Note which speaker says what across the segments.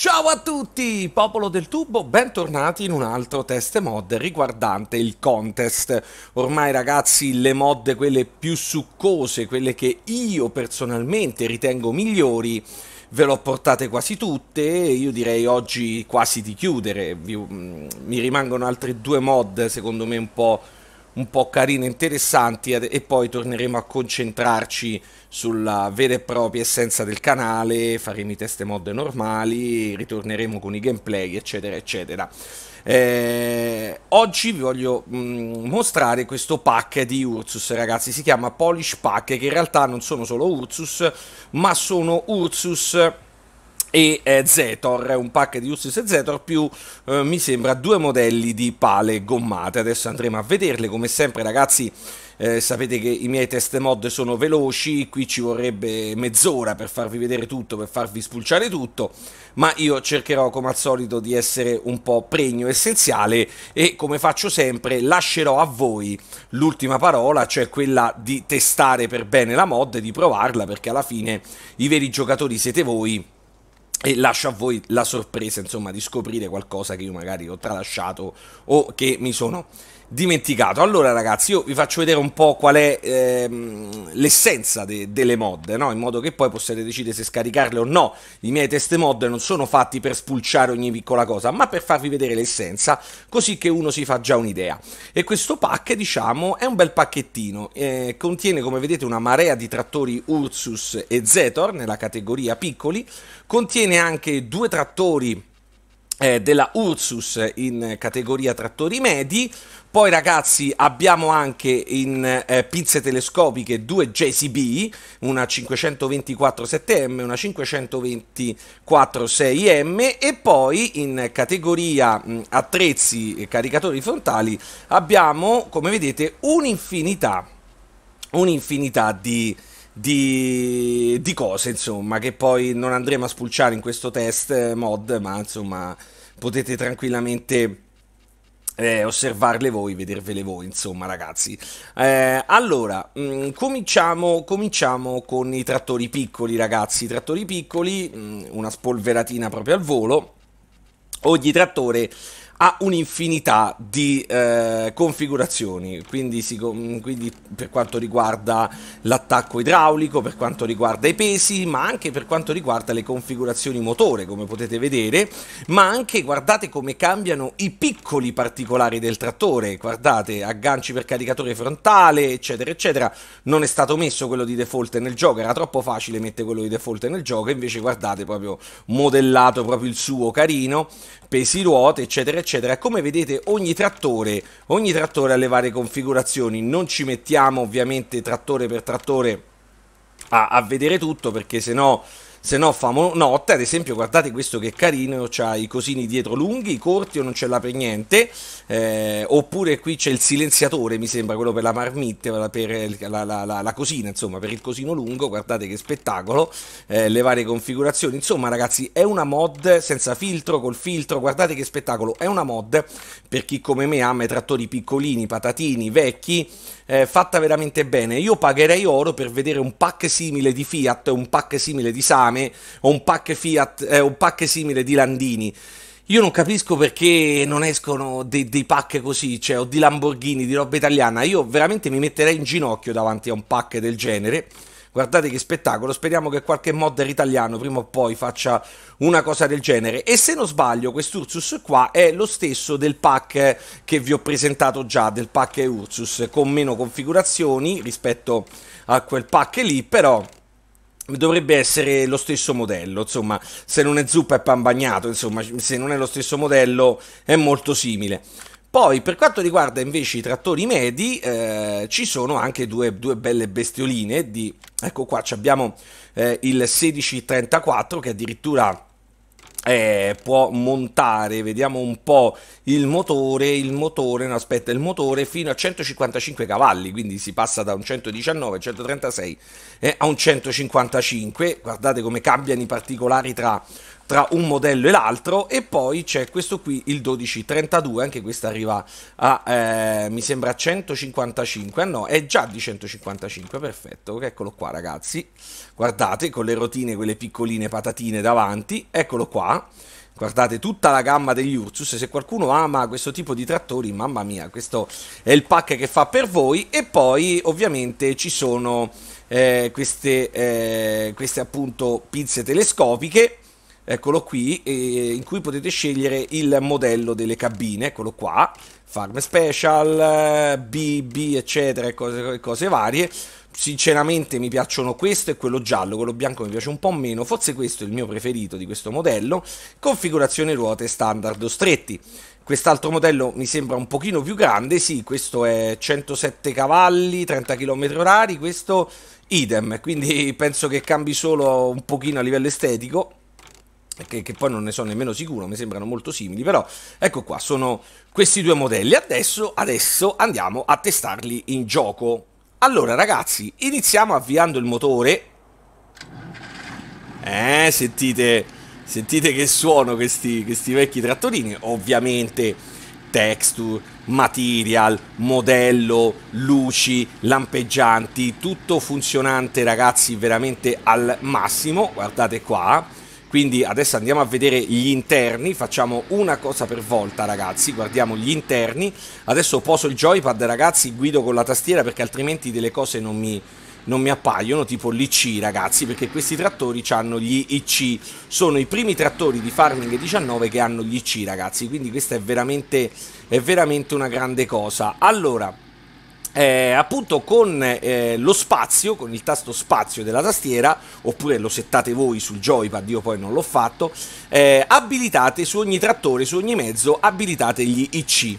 Speaker 1: Ciao a tutti, popolo del tubo, bentornati in un altro test mod riguardante il contest. Ormai ragazzi, le mod quelle più succose, quelle che io personalmente ritengo migliori, ve le ho portate quasi tutte, io direi oggi quasi di chiudere. Mm, mi rimangono altre due mod secondo me un po' un po' carine, interessanti e poi torneremo a concentrarci sulla vera e propria essenza del canale, faremo i test mod normali, ritorneremo con i gameplay eccetera eccetera. Eh, oggi vi voglio mh, mm, mostrare questo pack di Ursus ragazzi, si chiama Polish Pack che in realtà non sono solo Ursus ma sono Ursus e eh, Zetor, un pack di Usis e Zetor più eh, mi sembra due modelli di pale gommate. Adesso andremo a vederle come sempre ragazzi. Eh, sapete che i miei test mod sono veloci, qui ci vorrebbe mezz'ora per farvi vedere tutto, per farvi spulciare tutto, ma io cercherò come al solito di essere un po' pregno essenziale e come faccio sempre lascerò a voi l'ultima parola, cioè quella di testare per bene la mod, di provarla perché alla fine i veri giocatori siete voi e lascio a voi la sorpresa, insomma, di scoprire qualcosa che io magari ho tralasciato o che mi sono dimenticato. Allora, ragazzi, io vi faccio vedere un po' qual è ehm, l'essenza de delle mod, no? in modo che poi possiate decidere se scaricarle o no. I miei test mod non sono fatti per spulciare ogni piccola cosa, ma per farvi vedere l'essenza, così che uno si fa già un'idea. E questo pack, diciamo, è un bel pacchettino. Eh, contiene, come vedete, una marea di trattori Ursus e Zetor nella categoria piccoli. Contiene anche due trattori eh, della Ursus in categoria trattori medi, poi ragazzi abbiamo anche in eh, pizze telescopiche due JCB, una 524 7M, una 524 6M e poi in categoria mh, attrezzi e caricatori frontali abbiamo come vedete un'infinità, un'infinità di... Di, di, cose, insomma, che poi non andremo a spulciare in questo test eh, mod, ma insomma potete tranquillamente eh, osservarle voi, vedervele voi, insomma, ragazzi. Eh, allora, mh, mm, cominciamo, cominciamo, con i trattori piccoli, ragazzi. I trattori piccoli, mh, mm, una spolveratina proprio al volo. Ogni trattore ha un'infinità di eh, configurazioni, quindi, si, quindi, per quanto riguarda l'attacco idraulico, per quanto riguarda i pesi, ma anche per quanto riguarda le configurazioni motore, come potete vedere, ma anche guardate come cambiano i piccoli particolari del trattore, guardate agganci per caricatore frontale, eccetera, eccetera. Non è stato messo quello di default nel gioco, era troppo facile mettere quello di default nel gioco, invece guardate proprio modellato proprio il suo carino, pesi ruote, eccetera, eccetera eccetera. Come vedete ogni trattore, ogni trattore ha le varie configurazioni, non ci mettiamo ovviamente trattore per trattore a, a vedere tutto perché sennò... No se no famo notte, ad esempio guardate questo che carino, c'ha i cosini dietro lunghi, corti o non ce l'ha per niente, eh, oppure qui c'è il silenziatore mi sembra, quello per la marmitte, per la, la, la, la, cosina, insomma per il cosino lungo, guardate che spettacolo, eh, le varie configurazioni, insomma ragazzi è una mod senza filtro, col filtro, guardate che spettacolo, è una mod per chi come me ama i trattori piccolini, patatini, vecchi, eh, fatta veramente bene, io pagherei oro per vedere un pack simile di Fiat, un pack simile di Sara, fame o un pack, Fiat, eh, un pack simile di Landini. Io non capisco perché non escono dei, dei, pack così, cioè, o di Lamborghini, di roba italiana. Io veramente mi metterei in ginocchio davanti a un pack del genere. Guardate che spettacolo, speriamo che qualche modder italiano prima o poi faccia una cosa del genere. E se non sbaglio, quest'Ursus qua è lo stesso del pack che vi ho presentato già, del pack Ursus, con meno configurazioni rispetto a quel pack lì, però dovrebbe essere lo stesso modello, insomma, se non è zuppa è pan bagnato, insomma, se non è lo stesso modello è molto simile. Poi per quanto riguarda invece i trattori medi, eh, ci sono anche due, due, belle bestioline, di, ecco qua abbiamo eh, il 1634 che addirittura eh, può montare, vediamo un po' il motore, il motore, no, aspetta, il motore fino a 155 cavalli, quindi si passa da un 119, 136 eh, a un 155, guardate come cambiano i particolari tra tra un modello e l'altro e poi c'è questo qui il 1232 anche questo arriva a eh, mi sembra 155 ah no è già di 155 perfetto eccolo qua ragazzi guardate con le rotine quelle piccoline patatine davanti eccolo qua guardate tutta la gamma degli Ursus se qualcuno ama questo tipo di trattori mamma mia questo è il pack che fa per voi e poi ovviamente ci sono eh, queste, eh, queste appunto pizze telescopiche eccolo qui, eh, in cui potete scegliere il modello delle cabine, eccolo qua, Farm Special, BB, eccetera, cose, cose varie. Sinceramente mi piacciono questo e quello giallo, quello bianco mi piace un po' meno, forse questo è il mio preferito di questo modello. Configurazione ruote standard o stretti. Quest'altro modello mi sembra un pochino più grande, sì, questo è 107 cavalli, 30 km/h, questo idem, quindi penso che cambi solo un pochino a livello estetico che, che, poi non ne sono nemmeno sicuro, mi sembrano molto simili, però ecco qua, sono questi due modelli. Adesso, adesso andiamo a testarli in gioco. Allora ragazzi, iniziamo avviando il motore. Eh, sentite, sentite che suono questi, questi vecchi trattorini, ovviamente texture, material, modello, luci, lampeggianti, tutto funzionante ragazzi veramente al massimo, guardate qua quindi adesso andiamo a vedere gli interni, facciamo una cosa per volta ragazzi, guardiamo gli interni. Adesso poso il joypad ragazzi, guido con la tastiera perché altrimenti delle cose non mi, non mi appaiono, tipo l'IC ragazzi, perché questi trattori hanno gli IC, sono i primi trattori di Farming 19 che hanno gli IC ragazzi, quindi questa è veramente, è veramente una grande cosa. Allora... Eh, appunto con eh, lo spazio, con il tasto spazio della tastiera, oppure lo settate voi sul joypad, io poi non l'ho fatto, eh, abilitate su ogni trattore, su ogni mezzo, abilitate gli IC.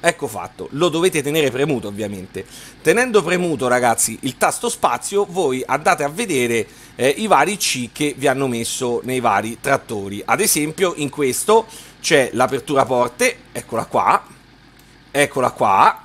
Speaker 1: Ecco fatto, lo dovete tenere premuto ovviamente. Tenendo premuto ragazzi il tasto spazio, voi andate a vedere eh, i vari IC che vi hanno messo nei vari trattori. Ad esempio in questo c'è l'apertura porte, eccola qua, eccola qua,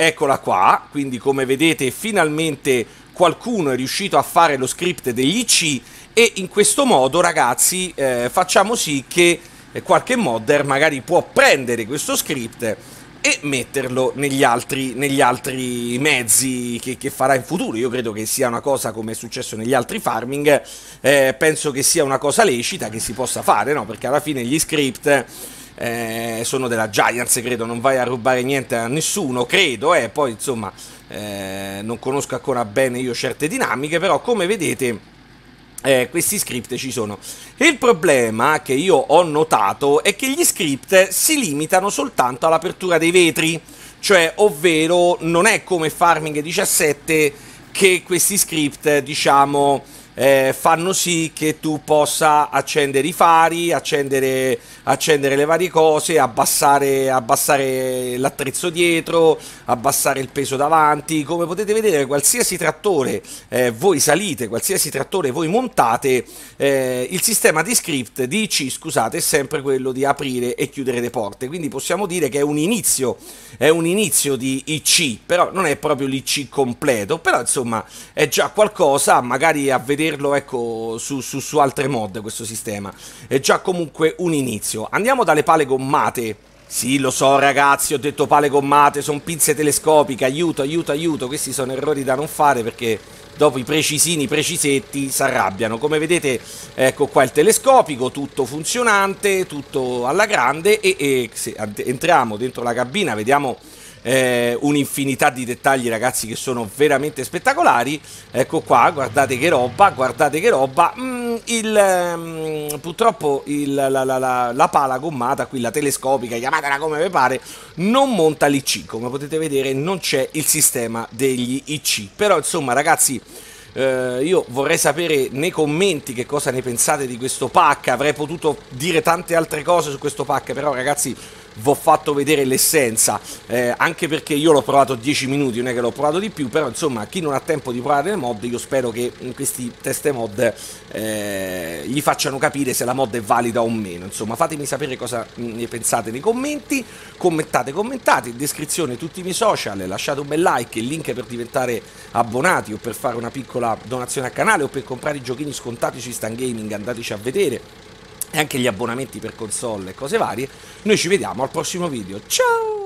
Speaker 1: Eccola qua, quindi come vedete finalmente qualcuno è riuscito a fare lo script degli IC e in questo modo ragazzi eh, facciamo sì che eh, qualche modder magari può prendere questo script e metterlo negli altri, negli altri mezzi che, che, farà in futuro. Io credo che sia una cosa come è successo negli altri farming, eh, penso che sia una cosa lecita che si possa fare, no? perché alla fine gli script eh, sono della Giants, credo, non vai a rubare niente a nessuno, credo, eh, poi insomma eh, non conosco ancora bene io certe dinamiche, però come vedete... Eh, questi script ci sono. Il problema che io ho notato è che gli script si limitano soltanto all'apertura dei vetri, cioè ovvero non è come Farming 17 che questi script, diciamo, eh, fanno sì che tu possa accendere i fari, accendere, accendere le varie cose, abbassare, abbassare l'attrezzo dietro, abbassare il peso davanti. Come potete vedere, qualsiasi trattore eh, voi salite, qualsiasi trattore voi montate, eh, il sistema di script di IC, scusate, è sempre quello di aprire e chiudere le porte. Quindi possiamo dire che è un inizio, è un inizio di IC, però non è proprio l'IC completo, però insomma è già qualcosa, magari a vedere averlo ecco, su, su, su altre mod questo sistema. È già comunque un inizio. Andiamo dalle pale gommate. Sì, lo so ragazzi, ho detto pale gommate, sono pinze telescopiche, aiuto, aiuto, aiuto. Questi sono errori da non fare perché dopo i precisini, precisetti si arrabbiano. Come vedete, ecco qua il telescopico, tutto funzionante, tutto alla grande e, e se entriamo dentro la cabina vediamo eh, un'infinità di dettagli ragazzi che sono veramente spettacolari ecco qua guardate che roba guardate che roba mm, il, mm, purtroppo il, la, la, la, la, pala gommata qui la telescopica chiamatela come vi pare non monta l'IC come potete vedere non c'è il sistema degli IC però insomma ragazzi eh, io vorrei sapere nei commenti che cosa ne pensate di questo pack avrei potuto dire tante altre cose su questo pack però ragazzi vi ho fatto vedere l'essenza, eh, anche perché io l'ho provato 10 minuti, non è che l'ho provato di più, però insomma chi non ha tempo di provare le mod, io spero che questi test mod eh, gli facciano capire se la mod è valida o meno, insomma fatemi sapere cosa mm, ne pensate nei commenti, commentate, commentate, in descrizione tutti i miei social, lasciate un bel like, il link per diventare abbonati o per fare una piccola donazione al canale o per comprare i giochini scontati su Stan Gaming, andateci a vedere e anche gli abbonamenti per console e cose varie. Noi ci vediamo al prossimo video. Ciao!